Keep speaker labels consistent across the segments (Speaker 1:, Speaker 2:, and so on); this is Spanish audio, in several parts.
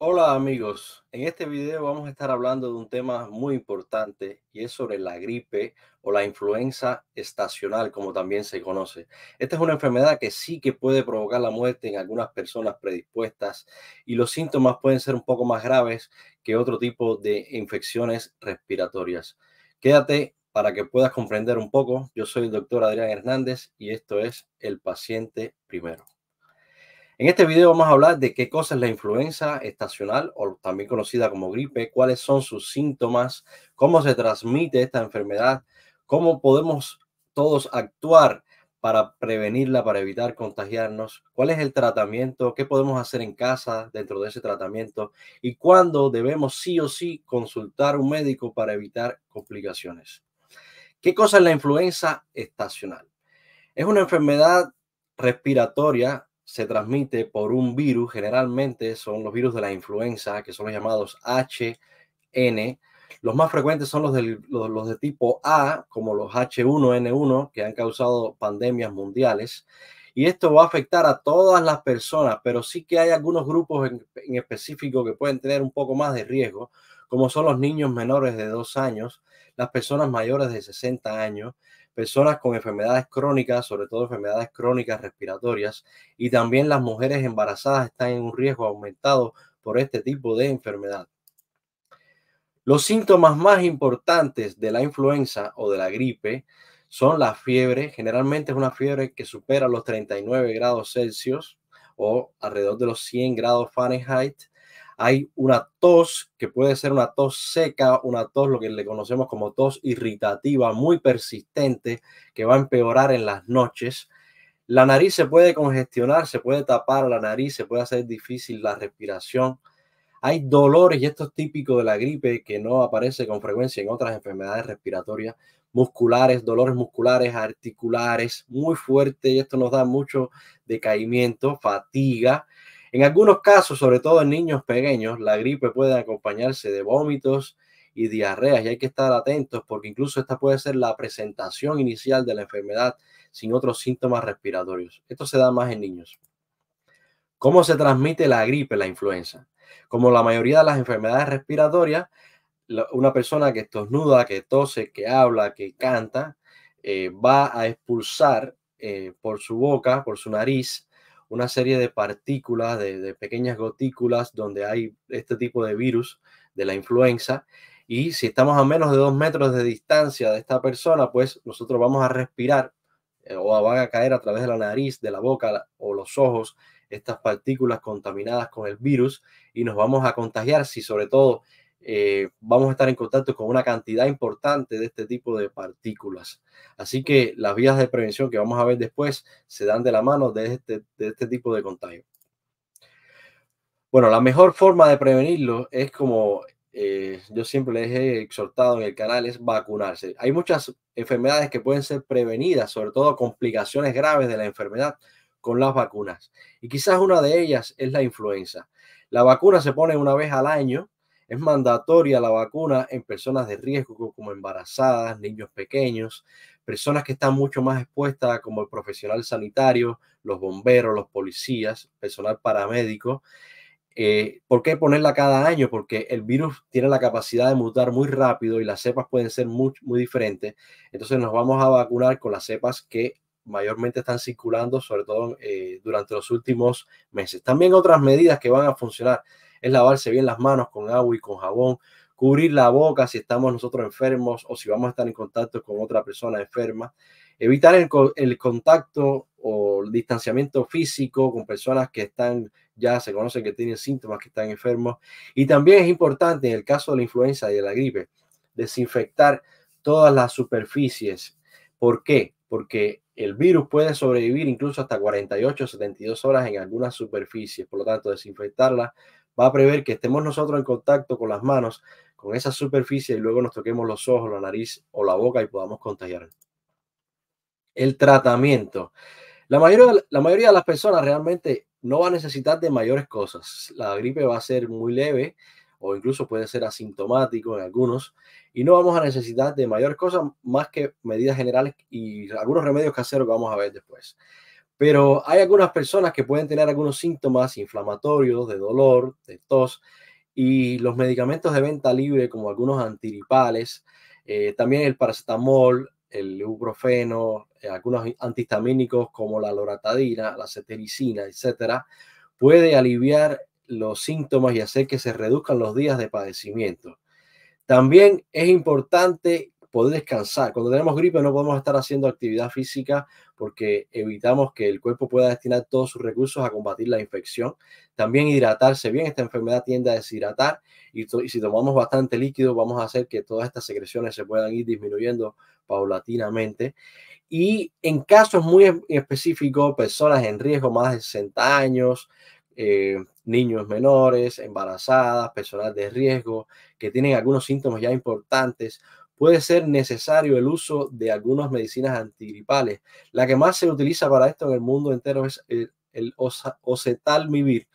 Speaker 1: Hola amigos, en este video vamos a estar hablando de un tema muy importante y es sobre la gripe o la influenza estacional, como también se conoce. Esta es una enfermedad que sí que puede provocar la muerte en algunas personas predispuestas y los síntomas pueden ser un poco más graves que otro tipo de infecciones respiratorias. Quédate para que puedas comprender un poco. Yo soy el doctor Adrián Hernández y esto es El paciente primero. En este video vamos a hablar de qué cosa es la influenza estacional o también conocida como gripe, cuáles son sus síntomas, cómo se transmite esta enfermedad, cómo podemos todos actuar para prevenirla, para evitar contagiarnos, cuál es el tratamiento, qué podemos hacer en casa dentro de ese tratamiento y cuándo debemos sí o sí consultar un médico para evitar complicaciones. ¿Qué cosa es la influenza estacional? Es una enfermedad respiratoria se transmite por un virus, generalmente son los virus de la influenza, que son los llamados HN. Los más frecuentes son los, los, de tipo A, como los H1N1, que han causado pandemias mundiales. Y esto va a afectar a todas las personas, pero sí que hay algunos grupos en, específico que pueden tener un poco más de riesgo, como son los niños menores de dos años, las personas mayores de 60 años, personas con enfermedades crónicas, sobre todo enfermedades crónicas respiratorias, y también las mujeres embarazadas están en un riesgo aumentado por este tipo de enfermedad. Los síntomas más importantes de la influenza o de la gripe son la fiebre, generalmente es una fiebre que supera los 39 grados Celsius o alrededor de los 100 grados Fahrenheit, hay una tos que puede ser una tos seca, una tos lo que le conocemos como tos irritativa, muy persistente, que va a empeorar en las noches. La nariz se puede congestionar, se puede tapar la nariz, se puede hacer difícil la respiración. Hay dolores, y esto es típico de la gripe, que no aparece con frecuencia en otras enfermedades respiratorias, musculares, dolores musculares, articulares, muy fuerte, y esto nos da mucho decaimiento, fatiga. En algunos casos, sobre todo en niños pequeños, la gripe puede acompañarse de vómitos y diarreas y hay que estar atentos porque incluso esta puede ser la presentación inicial de la enfermedad sin otros síntomas respiratorios. Esto se da más en niños. ¿Cómo se transmite la gripe, la influenza? Como la mayoría de las enfermedades respiratorias, una persona que estornuda, que tose, que habla, que canta, eh, va a expulsar eh, por su boca, por su nariz, una serie de partículas, de, pequeñas gotículas donde hay este tipo de virus de la influenza. Y si estamos a menos de dos metros de distancia de esta persona, pues nosotros vamos a respirar eh, o van a caer a través de la nariz, de la boca o los ojos estas partículas contaminadas con el virus y nos vamos a contagiar si sobre todo eh, vamos a estar en contacto con una cantidad importante de este tipo de partículas. Así que las vías de prevención que vamos a ver después se dan de la mano de este, este tipo de contagio. Bueno, la mejor forma de prevenirlo es como eh, yo siempre les he exhortado en el canal, es vacunarse. Hay muchas enfermedades que pueden ser prevenidas, sobre todo complicaciones graves de la enfermedad con las vacunas. Y quizás una de ellas es la influenza. La vacuna se pone una vez al año es mandatoria la vacuna en personas de riesgo como embarazadas, niños pequeños, personas que están mucho más expuestas como el profesional sanitario, los bomberos, los policías, personal paramédico. Eh, ¿Por qué ponerla cada año? Porque el virus tiene la capacidad de mutar muy rápido y las cepas pueden ser muy, muy diferentes. Entonces nos vamos a vacunar con las cepas que mayormente están circulando, sobre todo eh, durante los últimos meses. También otras medidas que van a funcionar es lavarse bien las manos con agua y con jabón, cubrir la boca si estamos nosotros enfermos o si vamos a estar en contacto con otra persona enferma, evitar el, contacto o el distanciamiento físico con personas que están ya se conocen que tienen síntomas, que están enfermos. Y también es importante en el caso de la influenza y de la gripe, desinfectar todas las superficies. ¿Por qué? Porque el virus puede sobrevivir incluso hasta 48 o 72 horas en algunas superficies, por lo tanto, desinfectarlas va a prever que estemos nosotros en contacto con las manos, con esa superficie y luego nos toquemos los ojos, la nariz o la boca y podamos contagiar. El tratamiento. La mayoría, la mayoría de las personas realmente no va a necesitar de mayores cosas. La gripe va a ser muy leve o incluso puede ser asintomático en algunos y no vamos a necesitar de mayores cosas más que medidas generales y algunos remedios caseros que vamos a ver después. Pero hay algunas personas que pueden tener algunos síntomas inflamatorios, de dolor, de tos, y los medicamentos de venta libre, como algunos antiripales, eh, también el paracetamol, el ibuprofeno, eh, algunos antihistamínicos como la loratadina, la cetericina, etcétera, puede aliviar los síntomas y hacer que se reduzcan los días de padecimiento. También es importante poder descansar. Cuando tenemos gripe no podemos estar haciendo actividad física porque evitamos que el cuerpo pueda destinar todos sus recursos a combatir la infección. También hidratarse bien, esta enfermedad tiende a deshidratar y, si tomamos bastante líquido vamos a hacer que todas estas secreciones se puedan ir disminuyendo paulatinamente. Y en casos muy específicos, personas en riesgo más de 60 años, eh, niños menores, embarazadas, personas de riesgo que tienen algunos síntomas ya importantes puede ser necesario el uso de algunas medicinas antigripales. La que más se utiliza para esto en el mundo entero es el, ocetalmivir,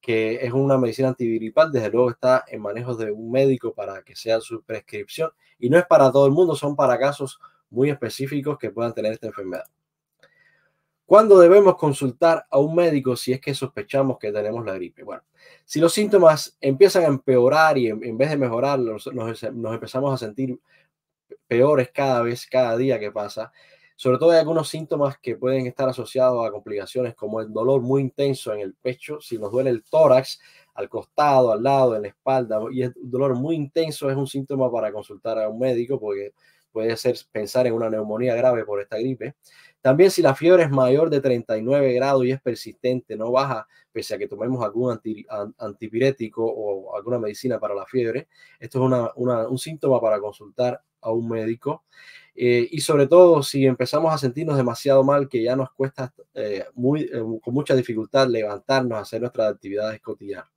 Speaker 1: que es una medicina antigripal, desde luego está en manejo de un médico para que sea su prescripción y no es para todo el mundo, son para casos muy específicos que puedan tener esta enfermedad. ¿Cuándo debemos consultar a un médico si es que sospechamos que tenemos la gripe? Bueno, si los síntomas empiezan a empeorar y en, vez de mejorar, nos, nos, empezamos a sentir peores cada vez, cada día que pasa. Sobre todo hay algunos síntomas que pueden estar asociados a complicaciones como el dolor muy intenso en el pecho, si nos duele el tórax, al costado, al lado, en la espalda, y el dolor muy intenso es un síntoma para consultar a un médico porque puede ser pensar en una neumonía grave por esta gripe. También si la fiebre es mayor de 39 grados y es persistente, no baja, pese a que tomemos algún antipirético o alguna medicina para la fiebre, esto es un síntoma para consultar a un médico. Eh, y sobre todo si empezamos a sentirnos demasiado mal, que ya nos cuesta eh, muy, eh, con mucha dificultad levantarnos, hacer nuestras actividades cotidianas.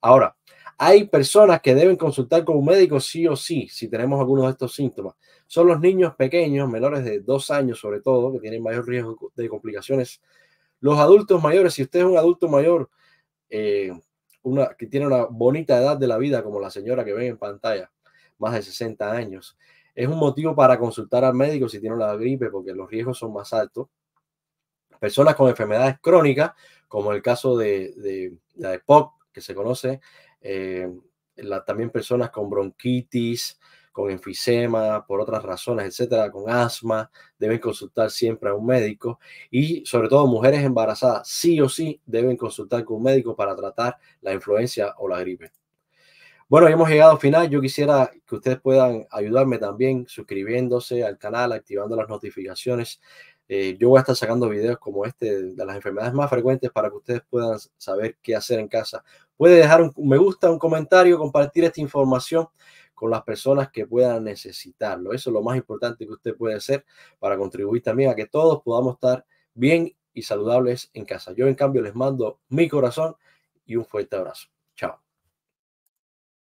Speaker 1: Ahora, hay personas que deben consultar con un médico sí o sí si tenemos algunos de estos síntomas. Son los niños pequeños, menores de dos años sobre todo, que tienen mayor riesgo de complicaciones. Los adultos mayores, si usted es un adulto mayor eh, una, que tiene una bonita edad de la vida, como la señora que ven en pantalla, más de 60 años, es un motivo para consultar al médico si tiene una gripe, porque los riesgos son más altos. Personas con enfermedades crónicas, como el caso de, de la EPOC, que se conoce, eh, la, también personas con bronquitis, con enfisema, por otras razones, etcétera, con asma, deben consultar siempre a un médico y sobre todo mujeres embarazadas, sí o sí deben consultar con un médico para tratar la influencia o la gripe. Bueno, hemos llegado al final. Yo quisiera que ustedes puedan ayudarme también suscribiéndose al canal, activando las notificaciones. Eh, yo voy a estar sacando videos como este de las enfermedades más frecuentes para que ustedes puedan saber qué hacer en casa Puede dejar un me gusta, un comentario, compartir esta información con las personas que puedan necesitarlo. Eso es lo más importante que usted puede hacer para contribuir también a que todos podamos estar bien y saludables en casa. Yo en cambio les mando mi corazón y un fuerte abrazo. Chao.